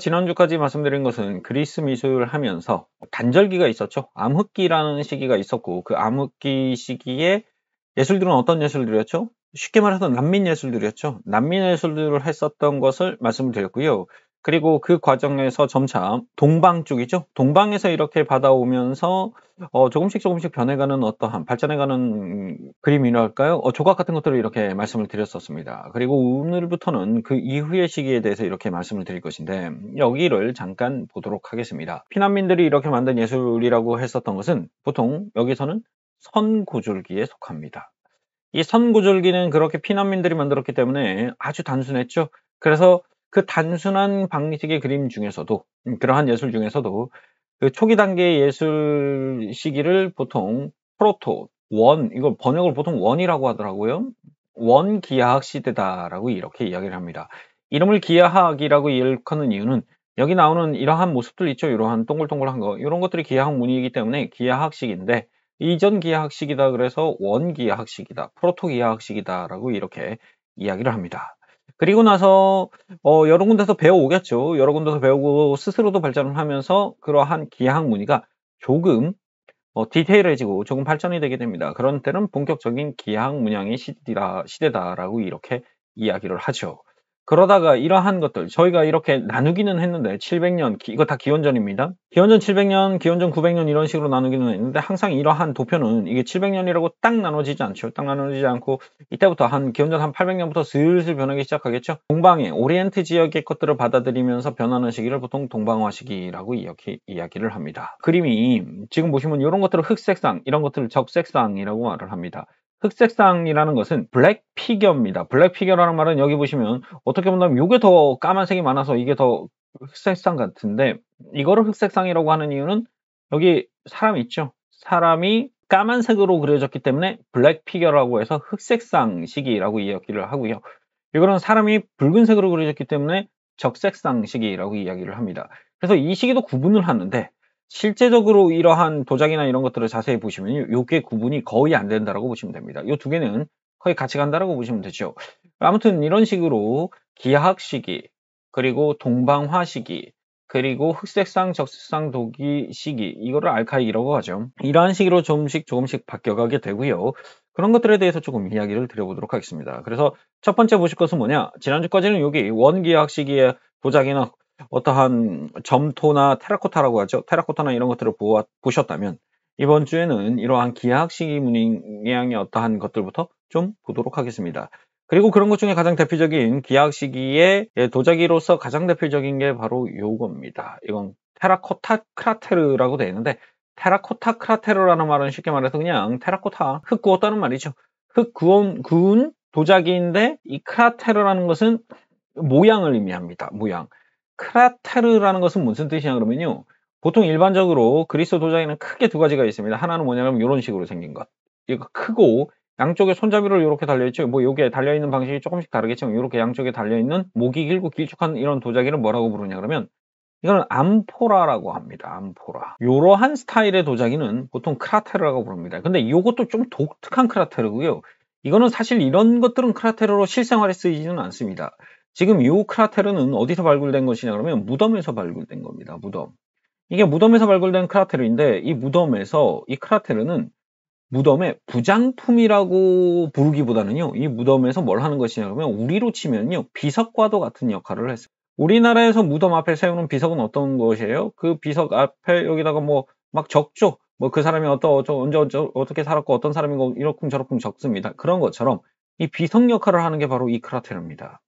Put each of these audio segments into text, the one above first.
지난주까지 말씀드린 것은 그리스 미술 을 하면서 단절기가 있었죠. 암흑기라는 시기가 있었고 그 암흑기 시기에 예술들은 어떤 예술들이었죠? 쉽게 말해서 난민 예술들이었죠. 난민 예술들을 했었던 것을 말씀드렸고요. 그리고 그 과정에서 점차 동방 쪽이죠. 동방에서 이렇게 받아오면서 어 조금씩 조금씩 변해가는 어떠한 발전해가는 그림이랄까요? 어 조각 같은 것들을 이렇게 말씀을 드렸었습니다. 그리고 오늘부터는 그 이후의 시기에 대해서 이렇게 말씀을 드릴 것인데 여기를 잠깐 보도록 하겠습니다. 피난민들이 이렇게 만든 예술이라고 했었던 것은 보통 여기서는 선고졸기에 속합니다. 이 선고졸기는 그렇게 피난민들이 만들었기 때문에 아주 단순했죠. 그래서 그 단순한 방식의 그림 중에서도 음, 그러한 예술 중에서도 그 초기 단계의 예술 시기를 보통 프로토 원 이걸 번역을 보통 원이라고 하더라고요. 원 기하학 시대다라고 이렇게 이야기를 합니다. 이름을 기하학이라고 일컫는 이유는 여기 나오는 이러한 모습들 있죠. 이러한 동글동글한 거 이런 것들이 기하학 문이기 때문에 기하학시기인데 이전 기하학시기다 그래서 원기하학시기다 프로토 기하학시기다라고 이렇게 이야기를 합니다. 그리고 나서 어, 여러 군데서 배워오겠죠. 여러 군데서 배우고 스스로도 발전을 하면서 그러한 기하학 문의가 조금 어, 디테일해지고 조금 발전이 되게 됩니다. 그런 때는 본격적인 기하학 문양의 시대다, 시대다라고 이렇게 이야기를 하죠. 그러다가 이러한 것들 저희가 이렇게 나누기는 했는데 700년 이거 다 기원전입니다. 기원전 700년, 기원전 900년 이런 식으로 나누기는 했는데 항상 이러한 도표는 이게 700년이라고 딱 나눠지지 않죠. 딱 나눠지지 않고 이때부터 한 기원전 한 800년부터 슬슬 변하기 시작하겠죠. 동방의 오리엔트 지역의 것들을 받아들이면서 변하는 시기를 보통 동방화 시기라고 이렇게 이야기를 합니다. 그림이 지금 보시면 이런 것들을 흑색상, 이런 것들을 적색상이라고 말을 합니다. 흑색상이라는 것은 블랙 피겨입니다. 블랙 피겨라는 말은 여기 보시면 어떻게 본다면 이게 더 까만색이 많아서 이게 더 흑색상 같은데 이거를 흑색상이라고 하는 이유는 여기 사람 있죠. 사람이 까만색으로 그려졌기 때문에 블랙 피겨라고 해서 흑색상 시기라고 이야기를 하고요. 이거는 사람이 붉은색으로 그려졌기 때문에 적색상 시기라고 이야기를 합니다. 그래서 이 시기도 구분을 하는데 실제적으로 이러한 도장이나 이런 것들을 자세히 보시면 요게 구분이 거의 안 된다라고 보시면 됩니다. 요 두 개는 거의 같이 간다라고 보시면 되죠. 아무튼 이런 식으로 기하학 시기, 그리고 동방화 시기, 그리고 흑색상, 적색상 도기 시기 이거를 알카이라고 하죠. 이러한 식으로 조금씩 조금씩 바뀌어가게 되고요. 그런 것들에 대해서 조금 이야기를 드려보도록 하겠습니다. 그래서 첫 번째 보실 것은 뭐냐? 지난주까지는 여기 원기하학 시기의 도자기나 어떠한 점토나 테라코타라고 하죠. 테라코타나 이런 것들을 보셨다면 이번 주에는 이러한 기하학식이 문양의 어떠한 것들부터 좀 보도록 하겠습니다. 그리고 그런 것 중에 가장 대표적인 기하학식이의 도자기로서 가장 대표적인 게 바로 요겁니다. 이건 테라코타 크라테르라고 되어 있는데 테라코타 크라테르라는 말은 쉽게 말해서 그냥 테라코타 흙 구웠다는 말이죠. 흙 구운, 구운 도자기인데 이 크라테르라는 것은 모양을 의미합니다. 모양. 크라테르라는 것은 무슨 뜻이냐 그러면요. 보통 일반적으로 그리스 도자기는 크게 두 가지가 있습니다. 하나는 뭐냐면 이런 식으로 생긴 것. 이거 크고 양쪽에 손잡이로 이렇게 달려있죠. 뭐 여기에 달려있는 방식이 조금씩 다르겠지만 이렇게 양쪽에 달려있는 목이 길고 길쭉한 이런 도자기를 뭐라고 부르냐 그러면 이거는 암포라라고 합니다. 암포라. 이러한 스타일의 도자기는 보통 크라테르라고 부릅니다. 근데 이것도 좀 독특한 크라테르고요. 이거는 사실 이런 것들은 크라테르로 실생활에 쓰이지는 않습니다. 지금 이 크라테르는 어디서 발굴된 것이냐 그러면 무덤에서 발굴된 겁니다. 무덤. 이게 무덤에서 발굴된 크라테르인데 이 무덤에서 이 크라테르는 무덤의 부장품이라고 부르기보다는요. 이 무덤에서 뭘 하는 것이냐 그러면 우리로 치면요. 비석과도 같은 역할을 했어요 우리나라에서 무덤 앞에 세우는 비석은 어떤 것이에요? 그 비석 앞에 여기다가 뭐 막 적죠. 뭐 그 사람이 어떤 어쩌, 언제 어쩌, 어떻게 살았고 어떤 사람이고 이렇쿵 저렇쿵 적습니다. 그런 것처럼 이 비석 역할을 하는 게 바로 이 크라테르입니다.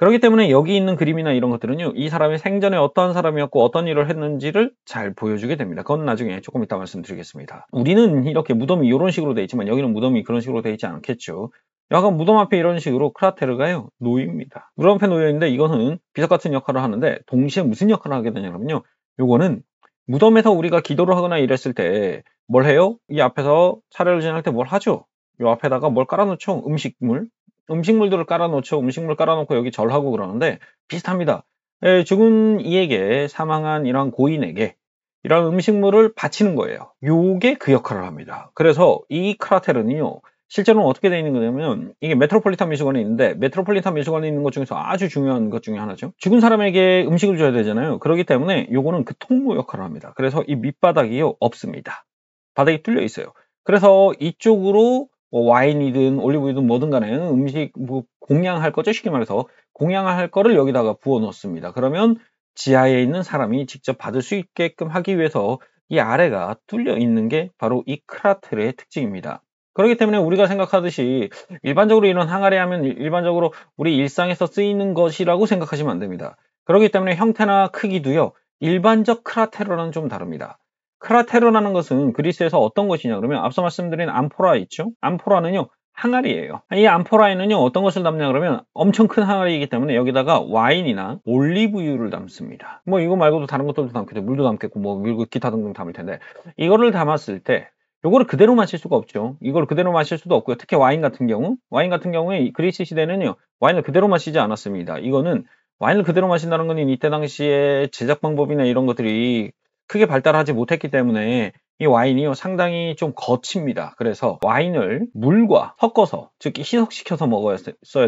그렇기 때문에 여기 있는 그림이나 이런 것들은요, 이 사람이 생전에 어떤 사람이었고 어떤 일을 했는지를 잘 보여주게 됩니다. 그건 나중에 조금 이따 말씀드리겠습니다. 우리는 이렇게 무덤이 이런 식으로 되어 있지만 여기는 무덤이 그런 식으로 되어 있지 않겠죠. 약간 무덤 앞에 이런 식으로 크라테르가요 노입니다. 무덤 앞에 놓여 있는데 이거는 비석 같은 역할을 하는데 동시에 무슨 역할을 하게 되냐면요, 요거는 무덤에서 우리가 기도를 하거나 이랬을 때 뭘 해요? 이 앞에서 차례를 진행할 때뭘 하죠? 요 앞에다가 뭘 깔아놓죠? 음식물, 음식물들을 깔아놓죠. 음식물 깔아놓고 여기 절하고 그러는데 비슷합니다. 예, 죽은 이에게 사망한 이러한 고인에게 이런 음식물을 바치는 거예요. 요게 그 역할을 합니다. 그래서 이 크라테르는요. 실제로는 어떻게 되어 있는 거냐면 이게 메트로폴리탄 미술관에 있는데 메트로폴리탄 미술관에 있는 것 중에서 아주 중요한 것 중에 하나죠. 죽은 사람에게 음식을 줘야 되잖아요. 그렇기 때문에 요거는 그 통로 역할을 합니다. 그래서 이밑바닥이 없습니다. 바닥이 뚫려 있어요. 그래서 이쪽으로 뭐 와인이든 올리브유든 뭐든 간에 음식 뭐 공양할 거죠 쉽게 말해서 공양할 거를 여기다가 부어 놓습니다 그러면 지하에 있는 사람이 직접 받을 수 있게끔 하기 위해서 이 아래가 뚫려 있는 게 바로 이 크라텔의 특징입니다 그렇기 때문에 우리가 생각하듯이 일반적으로 이런 항아리 하면 일반적으로 우리 일상에서 쓰이는 것이라고 생각하시면 안 됩니다 그렇기 때문에 형태나 크기도요 일반적 크라테러는좀 다릅니다 크라테르라는 것은 그리스에서 어떤 것이냐 그러면 앞서 말씀드린 암포라 있죠. 암포라는요. 항아리예요. 이 암포라에는요 어떤 것을 담냐 그러면 엄청 큰 항아리이기 때문에 여기다가 와인이나 올리브유를 담습니다. 뭐 이거 말고도 다른 것들도 담겠죠. 물도 담겠고 뭐 그리고 기타 등등 담을 텐데 이거를 담았을 때 이거를 그대로 마실 수가 없죠. 이걸 그대로 마실 수도 없고요. 특히 와인 같은 경우 와인 같은 경우에 그리스 시대는요 와인을 그대로 마시지 않았습니다. 이거는 와인을 그대로 마신다는 것은 이때 당시에 제작 방법이나 이런 것들이 크게 발달하지 못했기 때문에 이와인이 상당히 좀 거칩니다. 그래서 와인을 물과 섞어서 즉 희석시켜서 먹어야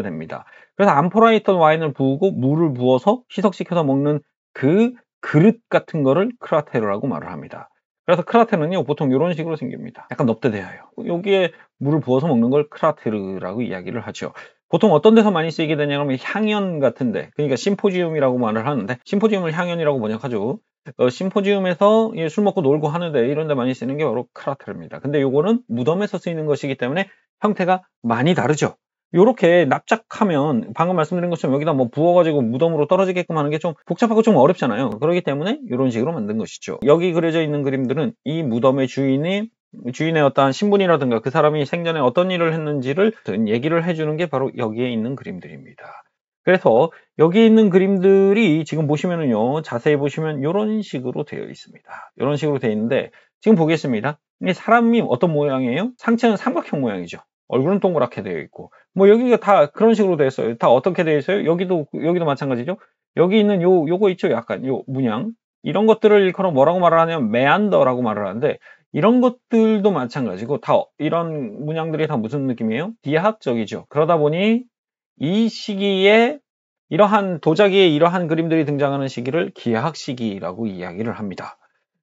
됩니다. 그래서 암포라에 있던 와인을 부고 물을 부어서 희석시켜서 먹는 그 그릇 같은 거를 크라테르라고 말을 합니다. 그래서 크라테르는요 보통 이런 식으로 생깁니다. 약간 넙대대해요. 여기에 물을 부어서 먹는 걸 크라테르라고 이야기를 하죠. 보통 어떤 데서 많이 쓰이게 되냐면 향연 같은데 그러니까 심포지움이라고 말을 하는데 심포지움을 향연이라고 번역하죠 어, 심포지움에서 예, 술 먹고 놀고 하는데 이런 데 많이 쓰는 게 바로 크라테르입니다 근데 요거는 무덤에서 쓰이는 것이기 때문에 형태가 많이 다르죠. 요렇게 납작하면 방금 말씀드린 것처럼 여기다 뭐 부어가지고 무덤으로 떨어지게끔 하는 게 좀 복잡하고 좀 어렵잖아요. 그렇기 때문에 이런 식으로 만든 것이죠. 여기 그려져 있는 그림들은 이 무덤의 주인이 주인의 어떠한 신분이라든가 그 사람이 생전에 어떤 일을 했는지를 얘기를 해주는 게 바로 여기에 있는 그림들입니다. 그래서 여기 있는 그림들이 지금 보시면은요 자세히 보시면 이런 식으로 되어 있습니다 이런 식으로 되어 있는데 지금 보겠습니다 사람이 어떤 모양이에요? 상체는 삼각형 모양이죠 얼굴은 동그랗게 되어 있고 뭐 여기가 다 그런 식으로 되어 있어요 다 어떻게 되어 있어요? 여기도 여기도 마찬가지죠 여기 있는 요 요거 있죠 약간 요 문양 이런 것들을 일컬어 뭐라고 말을 하냐면 메안더라고 말을 하는데 이런 것들도 마찬가지고 다 이런 문양들이 다 무슨 느낌이에요? 비합적이죠 그러다 보니 이 시기에 이러한 도자기의 이러한 그림들이 등장하는 시기를 기하학 시기라고 이야기를 합니다.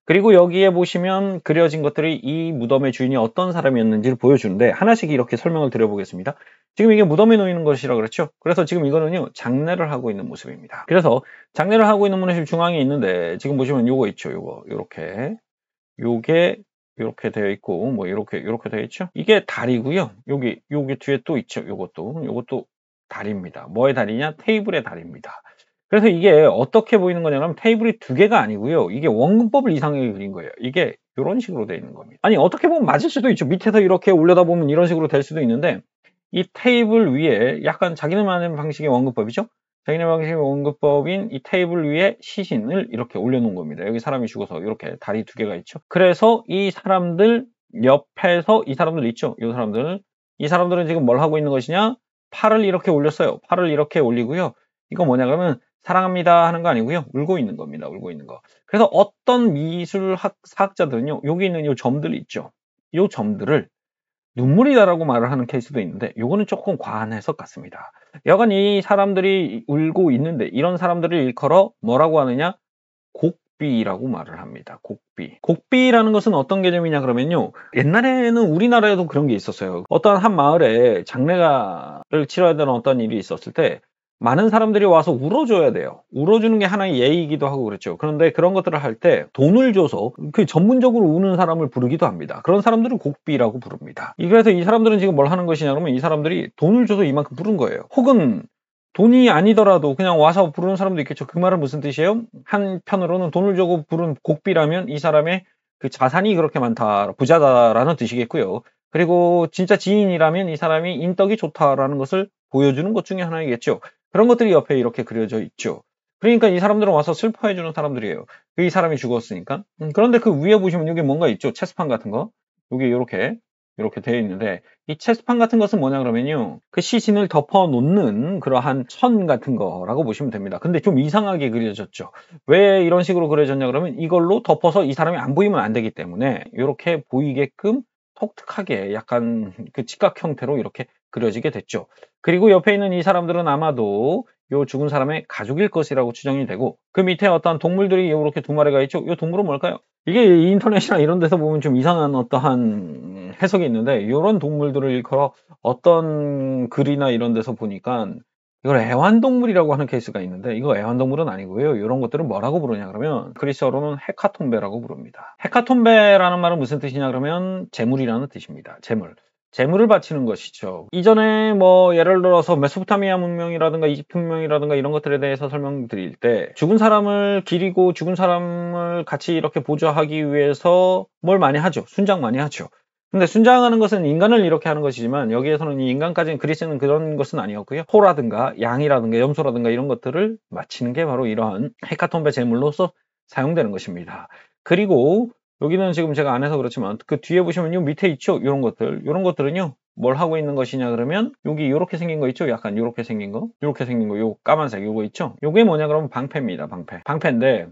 그리고 여기에 보시면 그려진 것들이 이 무덤의 주인이 어떤 사람이었는지를 보여주는데 하나씩 이렇게 설명을 드려보겠습니다. 지금 이게 무덤에 놓이는 것이라 그렇죠 그래서 지금 이거는요 장례를 하고 있는 모습입니다. 그래서 장례를 하고 있는 문모실 중앙에 있는데 지금 보시면 요거 있죠, 요거 요렇게 요게 이렇게 되어 있고 뭐 이렇게 이렇게 되어 있죠 이게 다리고요 여기 여기 뒤에 또 있죠 요것도 이것도 다리입니다 뭐의 다리냐 테이블의 리입니다 그래서 이게 어떻게 보이는 거냐면 테이블이 두 개가 아니고요. 이게 원근법을 이상하게 그린 거예요. 이게 이런 식으로 돼 있는 겁니다. 아니 어떻게 보면 맞을 수도 있죠. 밑에서 이렇게 올려다 보면 이런 식으로 될 수도 있는데 이 테이블 위에 약간 자기네만의 방식의 원근법이죠. 자기네 방식의 원근법인 이 테이블 위에 시신을 이렇게 올려놓은 겁니다. 여기 사람이 죽어서 이렇게 다리 두 개가 있죠. 그래서 이 사람들 옆에서 이 사람들 있죠. 이 사람들 이 사람들은 지금 뭘 하고 있는 것이냐? 팔을 이렇게 올렸어요. 팔을 이렇게 올리고요. 이거 뭐냐 그러면 사랑합니다 하는 거 아니고요. 울고 있는 겁니다. 울고 있는 거. 그래서 어떤 미술학 사학자들은요. 여기 있는 요 점들 있죠. 요 점들을 눈물이다라고 말을 하는 케이스도 있는데 요거는 조금 과한 해석 같습니다. 여간 이 사람들이 울고 있는데 이런 사람들을 일컬어 뭐라고 하느냐? 곡 곡비라고 말을 합니다. 곡비. 곡비라는 것은 어떤 개념이냐 그러면요. 옛날에는 우리나라에도 그런 게 있었어요. 어떤 한 마을에 장례가를 치러야 되는 어떤 일이 있었을 때 많은 사람들이 와서 울어줘야 돼요. 울어주는 게 하나의 예의이기도 하고 그렇죠. 그런데 그런 것들을 할 때 돈을 줘서 그 전문적으로 우는 사람을 부르기도 합니다. 그런 사람들은 곡비라고 부릅니다. 그래서 이 사람들은 지금 뭘 하는 것이냐 그러면 이 사람들이 돈을 줘서 이만큼 부른 거예요. 혹은 돈이 아니더라도 그냥 와서 부르는 사람도 있겠죠. 그 말은 무슨 뜻이에요? 한편으로는 돈을 주고 부른 곡비라면 이 사람의 그 자산이 그렇게 많다, 부자다라는 뜻이겠고요. 그리고 진짜 지인이라면 이 사람이 인덕이 좋다라는 것을 보여주는 것 중에 하나이겠죠. 그런 것들이 옆에 이렇게 그려져 있죠. 그러니까 이 사람들은 와서 슬퍼해주는 사람들이에요. 그이 사람이 죽었으니까. 음, 그런데 그 위에 보시면 여기 뭔가 있죠. 체스판 같은 거. 여기 이렇게 이렇게 되어 있는데 이 체스판 같은 것은 뭐냐 그러면요 그 시신을 덮어 놓는 그러한 천 같은 거라고 보시면 됩니다 근데 좀 이상하게 그려졌죠 왜 이런 식으로 그려졌냐 그러면 이걸로 덮어서 이 사람이 안 보이면 안 되기 때문에 이렇게 보이게끔 독특하게 약간 그 직각 형태로 이렇게 그려지게 됐죠 그리고 옆에 있는 이 사람들은 아마도 요 죽은 사람의 가족일 것이라고 추정이 되고 그 밑에 어떤 동물들이 이렇게 두 마리가 있죠 이 동물은 뭘까요 이게 인터넷이나 이런 데서 보면 좀 이상한 어떠한 해석이 있는데 이런 동물들을 일컬어 어떤 글이나 이런 데서 보니까 이걸 애완동물이라고 하는 케이스가 있는데 이거 애완동물은 아니고요. 이런 것들은 뭐라고 부르냐 그러면 그리스어로는 헤카톤베라고 부릅니다. 헤카톤베라는 말은 무슨 뜻이냐 그러면 재물이라는 뜻입니다. 재물. 재물을 바치는 것이죠. 이전에 뭐 예를 들어서 메소포타미아 문명이라든가 이집트 문명이라든가 이런 것들에 대해서 설명드릴 때 죽은 사람을 기리고 죽은 사람을 같이 이렇게 보조하기 위해서 뭘 많이 하죠. 순장 많이 하죠. 근데 순장하는 것은 인간을 이렇게 하는 것이지만 여기에서는 이 인간까지는 그리스는 그런 것은 아니었고요. 호라든가 양이라든가 염소라든가 이런 것들을 바치는 게 바로 이러한 헤카톰베 재물로서 사용되는 것입니다. 그리고 여기는 지금 제가 안 해서 그렇지만 그 뒤에 보시면 요 밑에 있죠? 요런 것들. 요런 것들은요. 뭘 하고 있는 것이냐 그러면 여기 이렇게 생긴 거 있죠? 약간 요렇게 생긴 거. 요렇게 생긴 거. 요 까만색 요거 있죠? 요게 뭐냐 그러면 방패입니다. 방패. 방패인데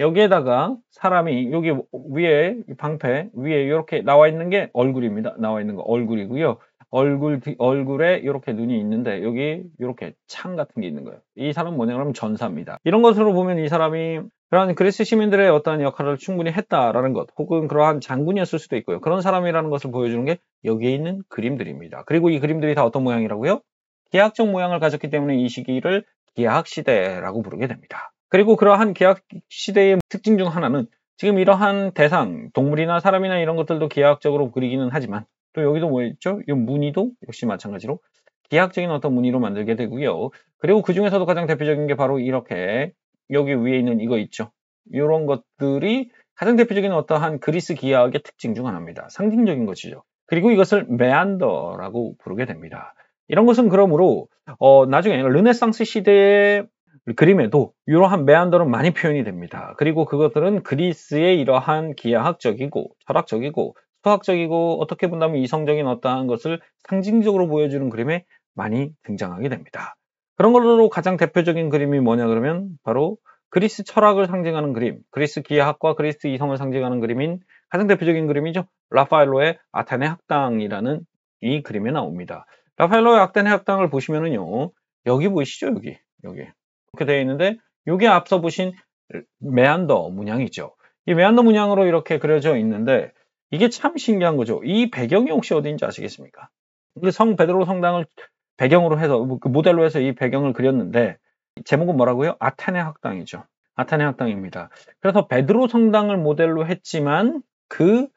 여기에다가 사람이 여기 위에 방패 위에 요렇게 나와 있는 게 얼굴입니다. 나와 있는 거 얼굴이고요. 얼굴 얼굴에 이렇게 눈이 있는데 여기 이렇게 창 같은 게 있는 거예요. 이 사람 뭐냐 그러면 전사입니다. 이런 것으로 보면 이 사람이 그러한 그리스 시민들의 어떤 역할을 충분히 했다라는 것, 혹은 그러한 장군이었을 수도 있고요. 그런 사람이라는 것을 보여주는 게 여기에 있는 그림들입니다. 그리고 이 그림들이 다 어떤 모양이라고요? 계약적 모양을 가졌기 때문에 이 시기를 계약 시대라고 부르게 됩니다. 그리고 그러한 계약 시대의 특징 중 하나는 지금 이러한 대상, 동물이나 사람이나 이런 것들도 계약적으로 그리기는 하지만 또 여기도 뭐였죠? 이 무늬도 역시 마찬가지로 계약적인 어떤 무늬로 만들게 되고요. 그리고 그 중에서도 가장 대표적인 게 바로 이렇게 여기 위에 있는 이거 있죠. 이런 것들이 가장 대표적인 어떠한 그리스 기하학의 특징 중 하나입니다. 상징적인 것이죠. 그리고 이것을 메안더라고 부르게 됩니다. 이런 것은 그러므로 어, 나중에 르네상스 시대의 그림에도 이러한 메안더는 많이 표현이 됩니다. 그리고 그것들은 그리스의 이러한 기하학적이고 철학적이고 수학적이고 어떻게 본다면 이성적인 어떠한 것을 상징적으로 보여주는 그림에 많이 등장하게 됩니다. 그런 걸로 가장 대표적인 그림이 뭐냐 그러면 바로 그리스 철학을 상징하는 그림, 그리스 기하학과 그리스 이성을 상징하는 그림인 가장 대표적인 그림이죠. 라파엘로의 아테네 학당이라는 이 그림에 나옵니다. 라파엘로의 아테네 학당을 보시면은요. 여기 보이시죠? 여기. 여기. 이렇게 되어 있는데 이게 앞서 보신 메안더 문양이죠. 이 메안더 문양으로 이렇게 그려져 있는데 이게 참 신기한 거죠. 이 배경이 혹시 어디인지 아시겠습니까? 그 성 베드로 성당을 배경으로 해서 뭐 그 모델로 해서 이 배경을 그렸는데 제목은 뭐라고요? 아테네 학당이죠. 아테네 학당입니다. 그래서 베드로 성당을 모델로 했지만 그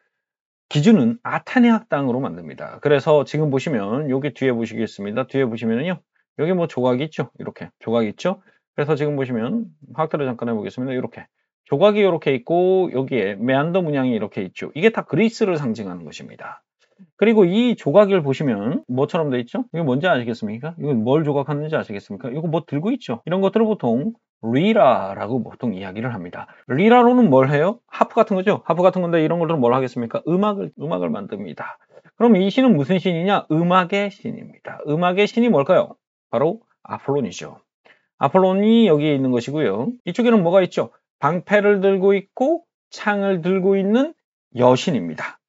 기준은 아테네 학당으로 만듭니다. 그래서 지금 보시면 여기 뒤에 보시겠습니다. 뒤에 보시면요. 은 여기 뭐 조각이 있죠. 이렇게 조각이 있죠. 그래서 지금 보시면 확대를 잠깐 해보겠습니다. 이렇게 조각이 이렇게 있고 여기에 메안더 문양이 이렇게 있죠. 이게 다 그리스를 상징하는 것입니다. 그리고 이 조각을 보시면 뭐처럼 돼 있죠? 이거 뭔지 아시겠습니까? 이건 뭘 조각하는지 아시겠습니까? 이거 뭐 들고 있죠? 이런 것들을 보통 리라라고 보통 이야기를 합니다. 리라로는 뭘 해요? 하프 같은 거죠? 하프 같은 건데 이런 걸로는 뭘 하겠습니까? 음악을, 음악을 만듭니다. 그럼 이 신은 무슨 신이냐? 음악의 신입니다. 음악의 신이 뭘까요? 바로 아폴론이죠. 아폴론이 여기에 있는 것이고요. 이쪽에는 뭐가 있죠? 방패를 들고 있고 창을 들고 있는 여신입니다.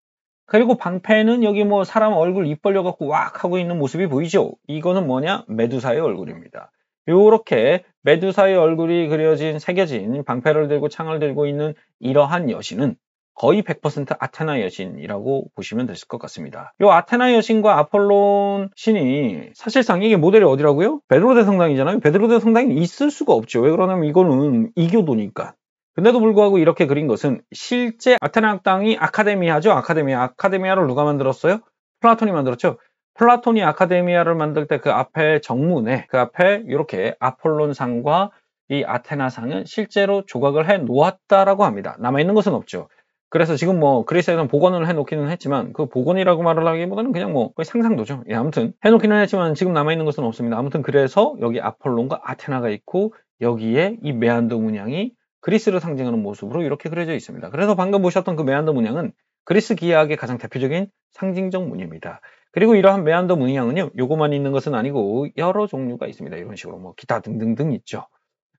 그리고 방패는 여기 뭐 사람 얼굴 입 벌려갖고 왁 하고 있는 모습이 보이죠? 이거는 뭐냐? 메두사의 얼굴입니다. 요렇게 메두사의 얼굴이 그려진 새겨진 방패를 들고 창을 들고 있는 이러한 여신은 거의 100% 아테나 여신이라고 보시면 되실 것 같습니다. 이 아테나 여신과 아폴론 신이 사실상 이게 모델이 어디라고요? 베드로대 성당이잖아요. 베드로대 성당이 있을 수가 없죠. 왜 그러냐면 이거는 이교도니까. 근데도 불구하고 이렇게 그린 것은 실제 아테나 학당이 아카데미아죠. 아카데미아. 아카데미아를 누가 만들었어요? 플라톤이 만들었죠. 플라톤이 아카데미아를 만들 때 그 앞에 정문에 그 앞에 이렇게 아폴론상과 이 아테나상은 실제로 조각을 해 놓았다라고 합니다. 남아 있는 것은 없죠. 그래서 지금 뭐 그리스에서는 복원을 해놓기는 했지만 그 복원이라고 말을 하기보다는 그냥 뭐 상상도죠. 예, 아무튼 해놓기는 했지만 지금 남아있는 것은 없습니다. 아무튼 그래서 여기 아폴론과 아테나가 있고 여기에 이 메안더 문양이 그리스를 상징하는 모습으로 이렇게 그려져 있습니다. 그래서 방금 보셨던 그 메안더 문양은 그리스 기하학의 가장 대표적인 상징적 문입니다. 그리고 이러한 메안더 문양은요, 요거만 있는 것은 아니고 여러 종류가 있습니다. 이런 식으로 뭐 기타 등등등 있죠.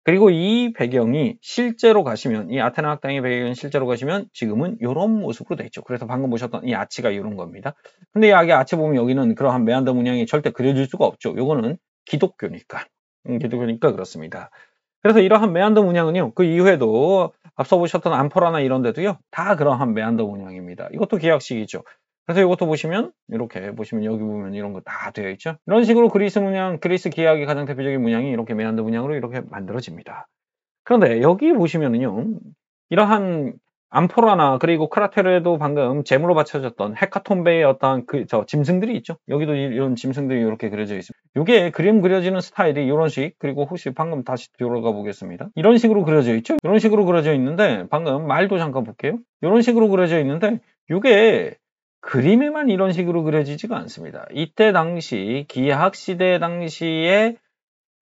그리고 이 배경이 실제로 가시면 이 아테나 학당의 배경이 실제로 가시면 지금은 이런 모습으로 되어 있죠. 그래서 방금 보셨던 이 아치가 이런 겁니다. 근데 여기 아치 보면 여기는 그러한 메안더 문양이 절대 그려질 수가 없죠. 요거는 기독교니까. 음, 기독교니까 그렇습니다. 그래서 이러한 매한드 문양은요, 그 이후에도 앞서 보셨던 안포라나 이런 데도요, 다 그러한 매한드 문양입니다. 이것도 계약식이죠. 그래서 이것도 보시면 이렇게 보시면 여기 보면 이런 거 다 되어 있죠. 이런 식으로 그리스 문양, 그리스 계약의 가장 대표적인 문양이 이렇게 매한드 문양으로 이렇게 만들어집니다. 그런데 여기 보시면은요, 이러한 암포라나 그리고 크라테르에도 방금 재물로 바쳐졌던 헤카톤베의 어떤 그저 짐승들이 있죠. 여기도 이런 짐승들이 이렇게 그려져 있습니다. 이게 그림 그려지는 스타일이 이런 식 그리고 혹시 방금 다시 들어가 보겠습니다. 이런 식으로 그려져 있죠. 이런 식으로 그려져 있는데 방금 말도 잠깐 볼게요. 이런 식으로 그려져 있는데 이게 그림에만 이런 식으로 그려지지가 않습니다. 이때 당시 기하학 시대 당시의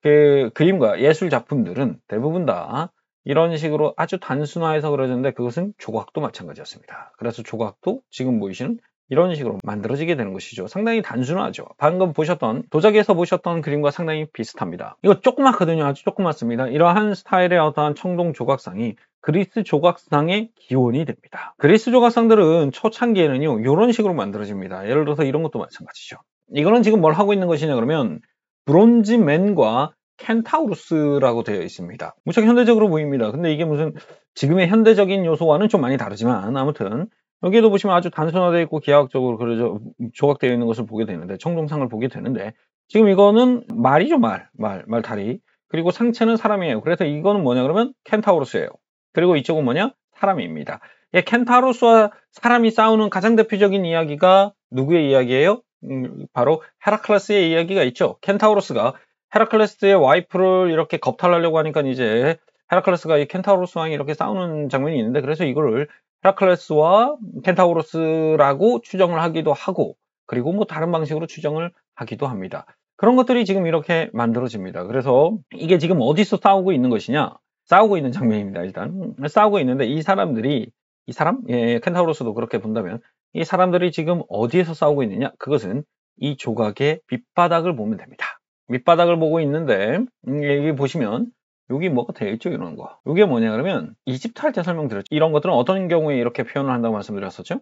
그 그림과 예술 작품들은 대부분 다 이런 식으로 아주 단순화해서 그려졌는데 그것은 조각도 마찬가지였습니다. 그래서 조각도 지금 보이시는 이런 식으로 만들어지게 되는 것이죠. 상당히 단순하죠. 방금 보셨던 도자기에서 보셨던 그림과 상당히 비슷합니다. 이거 조그맣거든요. 아주 조그맣습니다. 이러한 스타일의 어떠한 청동 조각상이 그리스 조각상의 기원이 됩니다. 그리스 조각상들은 초창기에는요. 이런 식으로 만들어집니다. 예를 들어서 이런 것도 마찬가지죠. 이거는 지금 뭘 하고 있는 것이냐 그러면 브론즈맨과 켄타우루스라고 되어 있습니다. 무척 현대적으로 보입니다. 근데 이게 무슨 지금의 현대적인 요소와는 좀 많이 다르지만 아무튼 여기에도 보시면 아주 단순화되어 있고 기하학적으로 그려져 조각되어 있는 것을 보게 되는데 청동상을 보게 되는데 지금 이거는 말이죠 말, 말, 말 다리 그리고 상체는 사람이에요. 그래서 이거는 뭐냐 그러면 켄타우루스예요. 그리고 이쪽은 뭐냐 사람입니다. 예, 켄타우루스와 사람이 싸우는 가장 대표적인 이야기가 누구의 이야기예요? 음, 바로 헤라클라스의 이야기가 있죠. 켄타우루스가 헤라클레스의 와이프를 이렇게 겁탈하려고 하니까 이제 헤라클레스가 이 켄타우로스 왕이 이렇게 싸우는 장면이 있는데 그래서 이거를 헤라클레스와 켄타우로스라고 추정을 하기도 하고 그리고 뭐 다른 방식으로 추정을 하기도 합니다. 그런 것들이 지금 이렇게 만들어집니다. 그래서 이게 지금 어디서 싸우고 있는 것이냐? 싸우고 있는 장면입니다. 일단 싸우고 있는데 이 사람들이 이 사람 예, 켄타우로스도 그렇게 본다면 이 사람들이 지금 어디에서 싸우고 있느냐? 그것은 이 조각의 밑바닥을 보면 됩니다. 밑바닥을 보고 있는데 음, 여기 보시면 여기 뭐가 되있죠 이런 거 이게 뭐냐 그러면 이집트 할 때 설명드렸죠 이런 것들은 어떤 경우에 이렇게 표현을 한다고 말씀드렸었죠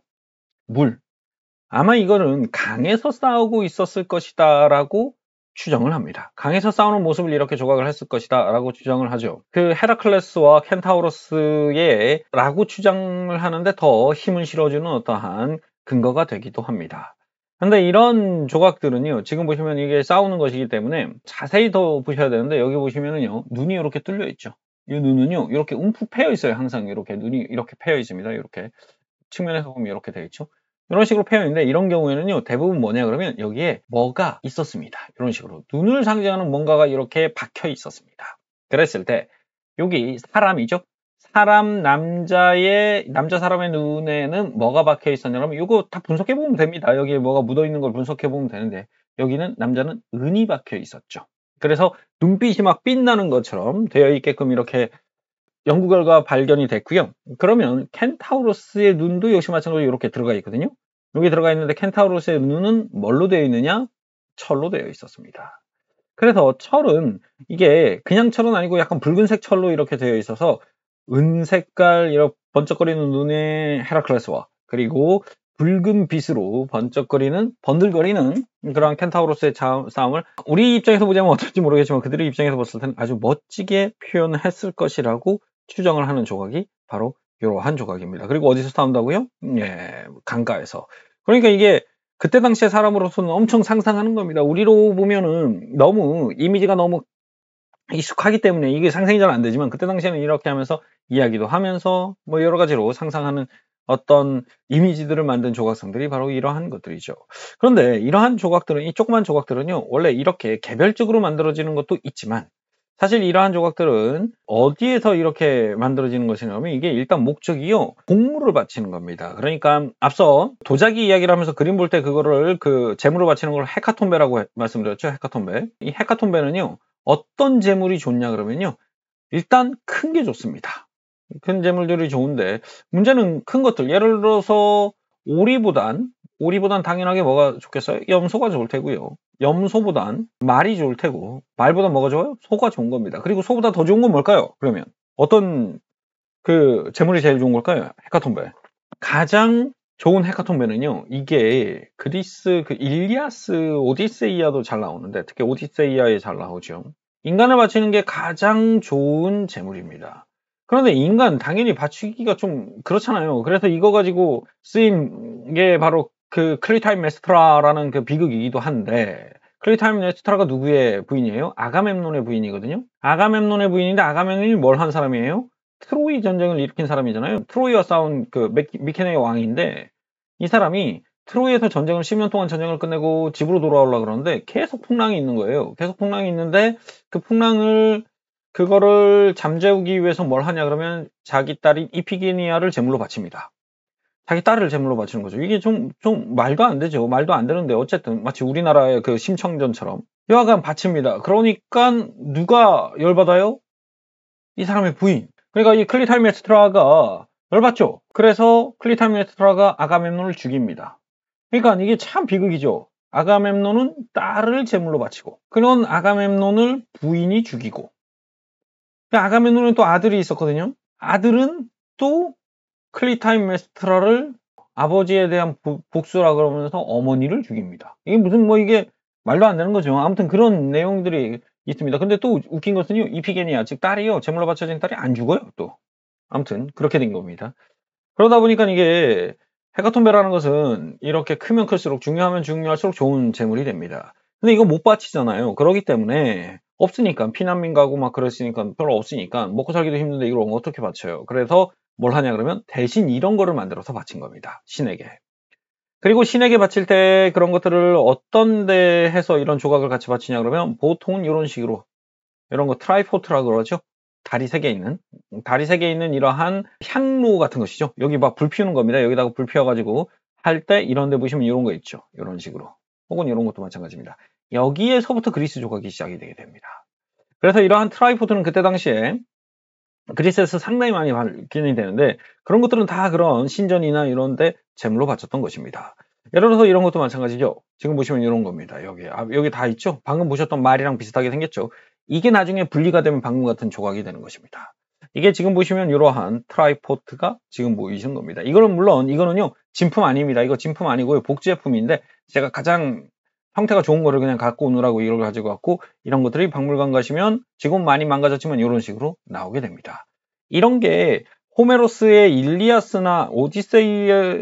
물 아마 이거는 강에서 싸우고 있었을 것이다 라고 추정을 합니다 강에서 싸우는 모습을 이렇게 조각을 했을 것이다 라고 추정을 하죠 그 헤라클레스와 켄타우로스의 라고 추정을 하는데 더 힘을 실어주는 어떠한 근거가 되기도 합니다 근데 이런 조각들은요 지금 보시면 이게 싸우는 것이기 때문에 자세히 더 보셔야 되는데 여기 보시면은요 눈이 이렇게 뚫려 있죠 이 눈은요 이렇게 움푹 패여 있어요 항상 이렇게 눈이 이렇게 패여 있습니다 이렇게 측면에서 보면 이렇게 되어 있죠 이런 식으로 패여 있는데 이런 경우에는요 대부분 뭐냐 그러면 여기에 뭐가 있었습니다 이런 식으로 눈을 상징하는 뭔가가 이렇게 박혀 있었습니다 그랬을 때 여기 사람이죠 사람 남자의 남자 사람의 눈에는 뭐가 박혀 있었냐 면 이거 다 분석해 보면 됩니다. 여기에 뭐가 묻어 있는 걸 분석해 보면 되는데 여기는 남자는 은이 박혀 있었죠. 그래서 눈빛이 막 빛나는 것처럼 되어 있게끔 이렇게 연구 결과 발견이 됐고요. 그러면 켄타우로스의 눈도 역시 마찬가지로 이렇게 들어가 있거든요. 여기 들어가 있는데 켄타우로스의 눈은 뭘로 되어 있느냐? 철로 되어 있었습니다. 그래서 철은 이게 그냥 철은 아니고 약간 붉은색 철로 이렇게 되어 있어서 은색깔 이렇게 번쩍거리는 눈의 헤라클레스와 그리고 붉은 빛으로 번쩍거리는 번들거리는 그런 켄타우로스의 싸움을 우리 입장에서 보자면 어떨지 모르겠지만 그들의 입장에서 봤을 때는 아주 멋지게 표현했을 것이라고 추정을 하는 조각이 바로 이러한 조각입니다. 그리고 어디서 싸운다고요? 예, 강가에서. 그러니까 이게 그때 당시에 사람으로서는 엄청 상상하는 겁니다. 우리로 보면은 너무 이미지가 너무 익숙하기 때문에 이게 상상이 잘 안 되지만 그때 당시에는 이렇게 하면서 이야기도 하면서 뭐 여러 가지로 상상하는 어떤 이미지들을 만든 조각상들이 바로 이러한 것들이죠. 그런데 이러한 조각들은 이 조그만 조각들은요 원래 이렇게 개별적으로 만들어지는 것도 있지만 사실 이러한 조각들은 어디에서 이렇게 만들어지는 것이냐면 이게 일단 목적이요 공물을 바치는 겁니다. 그러니까 앞서 도자기 이야기를 하면서 그림 볼 때 그거를 그재물을 바치는 걸 헤카톰베라고 말씀드렸죠. 헤카톤베이헤카톤베는요 어떤 재물이 좋냐 그러면요. 일단 큰 게 좋습니다. 큰 재물들이 좋은데 문제는 큰 것들 예를 들어서 오리보단 오리보단 당연하게 뭐가 좋겠어요? 염소가 좋을 테고요. 염소보단 말이 좋을 테고 말보다 뭐가 좋아요? 소가 좋은 겁니다. 그리고 소보다 더 좋은 건 뭘까요? 그러면 어떤 그 재물이 제일 좋은 걸까요? 헤카톤베 가장 좋은 해카톰배은요 이게 그리스 그 일리아스 오디세이아도 잘 나오는데, 특히 오디세이아에 잘 나오죠. 인간을 바치는 게 가장 좋은 재물입니다. 그런데 인간 당연히 바치기가 좀 그렇잖아요. 그래서 이거 가지고 쓰인 게 바로 그 클리타임 메스트라라는 그 비극이기도 한데, 클리타임 메스트라가 누구의 부인이에요? 아가멤논의 부인이거든요. 아가멤논의 부인인데 아가멤논이 뭘 한 사람이에요? 트로이 전쟁을 일으킨 사람이잖아요. 트로이와 싸운 그 미케네의 왕인데 이 사람이 트로이에서 전쟁을 10년 동안 전쟁을 끝내고 집으로 돌아오려 고 그러는데 계속 풍랑이 있는 거예요. 계속 풍랑이 있는데 그 풍랑을 그거를 잠재우기 위해서 뭘 하냐 그러면 자기 딸인 이피게니아를 제물로 바칩니다. 자기 딸을 제물로 바치는 거죠. 이게 좀, 좀 말도 안 되죠. 말도 안 되는데 어쨌든 마치 우리나라의 그 심청전처럼 여하간 바칩니다. 그러니까 누가 열받아요? 이 사람의 부인. 그러니까 이 클리타임에스트라가 열받죠. 그래서 클리타임에스트라가 아가멤논을 죽입니다. 그러니까 이게 참 비극이죠. 아가멤논은 딸을 제물로 바치고 그런 아가멤논을 부인이 죽이고 그러니까 아가멤논은 또 아들이 있었거든요. 아들은 또 클리타임에스트라를 아버지에 대한 복수라 그러면서 어머니를 죽입니다. 이게 무슨 뭐 이게 말도 안 되는 거죠. 아무튼 그런 내용들이 있습니다. 근데 또 웃긴 것은요, 이피게니아, 즉 딸이요, 제물로 바쳐진 딸이 안 죽어요, 또. 아무튼 그렇게 된 겁니다. 그러다 보니까 이게 헤카톤베라는 것은 이렇게 크면 클수록 중요하면 중요할수록 좋은 재물이 됩니다. 근데 이거 못 바치잖아요. 그러기 때문에 없으니까 피난민 가고 막그랬으니까 별로 없으니까 먹고 살기도 힘든데 이걸 어떻게 바쳐요? 그래서 뭘 하냐 그러면 대신 이런 거를 만들어서 바친 겁니다. 신에게. 그리고 신에게 바칠 때 그런 것들을 어떤 데 해서 이런 조각을 같이 바치냐 그러면 보통은 이런 식으로 이런 거 트라이포트라 고 그러죠. 다리 세 개 있는 다리 세 개 있는 이러한 향로 같은 것이죠. 여기 막 불 피우는 겁니다. 여기다가 불 피워가지고 할 때 이런 데 보시면 이런 거 있죠. 이런 식으로 혹은 이런 것도 마찬가지입니다. 여기에서부터 그리스 조각이 시작이 되게 됩니다. 그래서 이러한 트라이포트는 그때 당시에 그리스에서 상당히 많이 발견이 되는데 그런 것들은 다 그런 신전이나 이런데 재물로 바쳤던 것입니다. 예를 들어서 이런 것도 마찬가지죠. 지금 보시면 이런 겁니다. 여기 아, 여기 다 있죠. 방금 보셨던 말이랑 비슷하게 생겼죠. 이게 나중에 분리가 되면 방금 같은 조각이 되는 것입니다. 이게 지금 보시면 이러한 트라이포트가 지금 보이시는 겁니다. 이거는 물론 이거는요 진품 아닙니다. 이거 진품 아니고요 복제품인데 제가 가장 형태가 좋은 거를 그냥 갖고 오느라고 이걸 가지고 왔고 이런 것들이 박물관 가시면 지금 많이 망가졌지만 이런 식으로 나오게 됩니다. 이런 게 호메로스의 일리아스나 오디세이야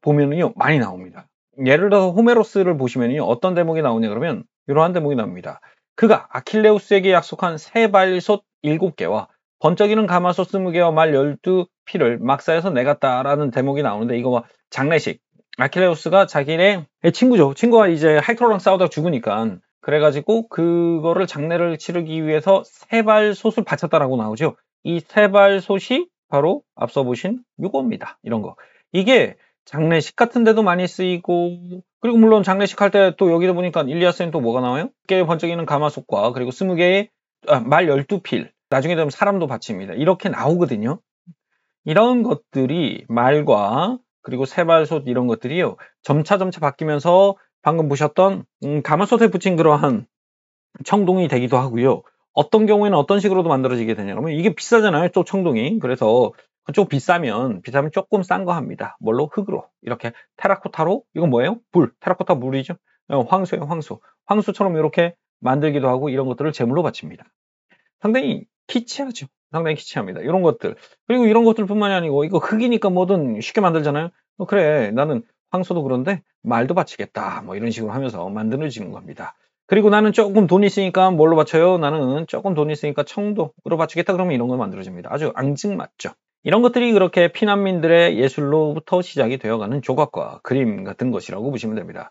보면은요 많이 나옵니다. 예를 들어서 호메로스를 보시면요 어떤 대목이 나오냐 그러면 이러한 대목이 나옵니다. 그가 아킬레우스에게 약속한 세 발솥 7개와 번쩍이는 가마솥 20개와 말 12피를 막사에서 내갔다라는 대목이 나오는데 이거 장례식 아킬레우스가 자기네 친구죠. 친구가 이제 하이 헥토랑 싸우다 죽으니까 그래가지고 그거를 장례를 치르기 위해서 세발솥을 바쳤다라고 나오죠. 이 세발솥이 바로 앞서 보신 요겁니다 이런 거. 이게 장례식 같은 데도 많이 쓰이고 그리고 물론 장례식 할 때 또 여기도 보니까 일리아스엔 또 뭐가 나와요? 깨 번쩍이는 가마솥과 그리고 20개의 아, 말 12필 나중에 되면 사람도 바칩니다 이렇게 나오거든요. 이런 것들이 말과 그리고 세발솥 이런 것들이요. 점차점차 바뀌면서 방금 보셨던 음, 가마솥에 붙인 그러한 청동이 되기도 하고요. 어떤 경우에는 어떤 식으로도 만들어지게 되냐 면 이게 비싸잖아요. 쪽 청동이. 그래서 그쪽 비싸면 비싸면 조금 싼 거 합니다. 뭘로? 흙으로. 이렇게 테라코타로 이건 뭐예요? 불. 테라코타 물이죠. 어, 황소예요. 황소. 황소처럼 이렇게 만들기도 하고 이런 것들을 제물로 바칩니다. 상당히 키치하죠. 상당히 기치합니다 이런 것들. 그리고 이런 것들뿐만이 아니고 이거 흙이니까 뭐든 쉽게 만들잖아요. 어, 그래 나는 황소도 그런데 말도 바치겠다. 뭐 이런 식으로 하면서 만들어지는 겁니다. 그리고 나는 조금 돈이 있으니까 뭘로 바쳐요? 나는 조금 돈이 있으니까 청도로 바치겠다 그러면 이런 걸 만들어집니다. 아주 앙증맞죠. 이런 것들이 그렇게 피난민들의 예술로부터 시작이 되어가는 조각과 그림 같은 것이라고 보시면 됩니다.